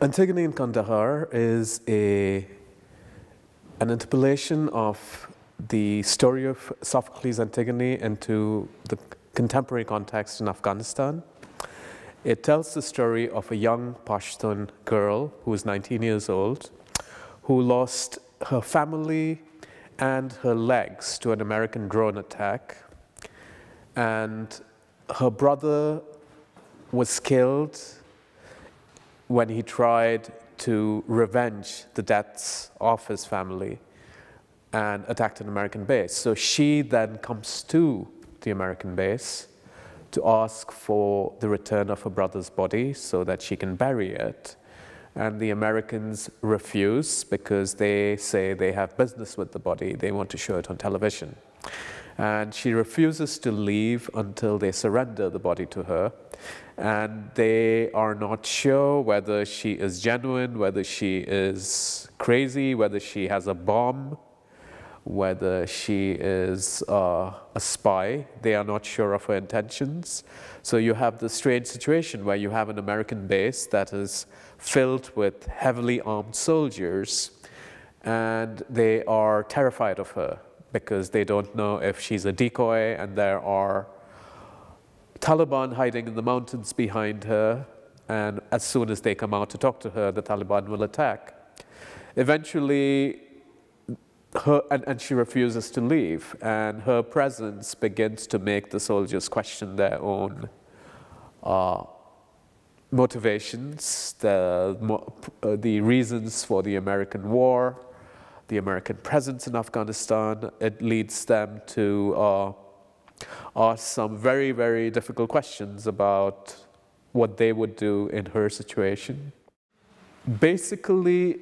Antigone in Kandahar is a, an interpolation of the story of Sophocles' Antigone into the contemporary context in Afghanistan. It tells the story of a young Pashtun girl who is 19 years old, who lost her family and her legs to an American drone attack. And her brother was killed when he tried to revenge the deaths of his family and attacked an American base. So she then comes to the American base to ask for the return of her brother's body so that she can bury it. And the Americans refuse because they say they have business with the body, they want to show it on television. And she refuses to leave until they surrender the body to her. And they are not sure whether she is genuine, whether she is crazy, whether she has a bomb, whether she is uh, a spy. They are not sure of her intentions. So you have the strange situation where you have an American base that is filled with heavily armed soldiers and they are terrified of her because they don't know if she's a decoy and there are Taliban hiding in the mountains behind her. And as soon as they come out to talk to her, the Taliban will attack. Eventually, her, and, and she refuses to leave. And her presence begins to make the soldiers question their own uh, motivations, the, uh, the reasons for the American war, the American presence in Afghanistan. It leads them to uh, ask some very, very difficult questions about what they would do in her situation. Basically,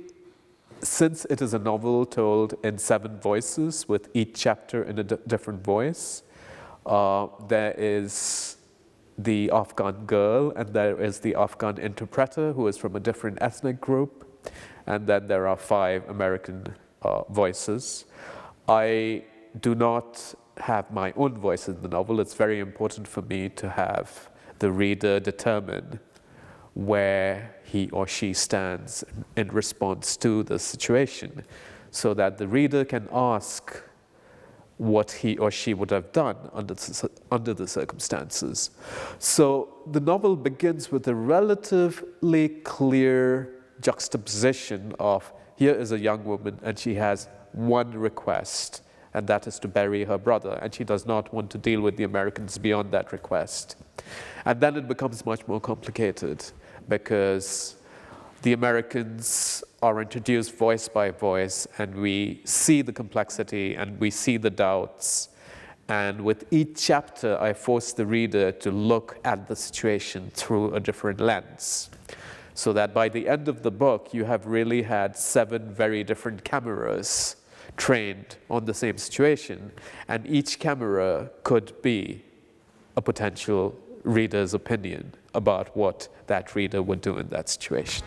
since it is a novel told in seven voices, with each chapter in a different voice, uh, there is the Afghan girl, and there is the Afghan interpreter who is from a different ethnic group, and then there are five American uh, voices. I do not have my own voice in the novel. It's very important for me to have the reader determine where he or she stands in response to the situation so that the reader can ask what he or she would have done under, under the circumstances. So the novel begins with a relatively clear juxtaposition of here is a young woman, and she has one request, and that is to bury her brother, and she does not want to deal with the Americans beyond that request. And then it becomes much more complicated because the Americans are introduced voice by voice, and we see the complexity and we see the doubts. And with each chapter, I force the reader to look at the situation through a different lens so that by the end of the book, you have really had seven very different cameras trained on the same situation, and each camera could be a potential reader's opinion about what that reader would do in that situation.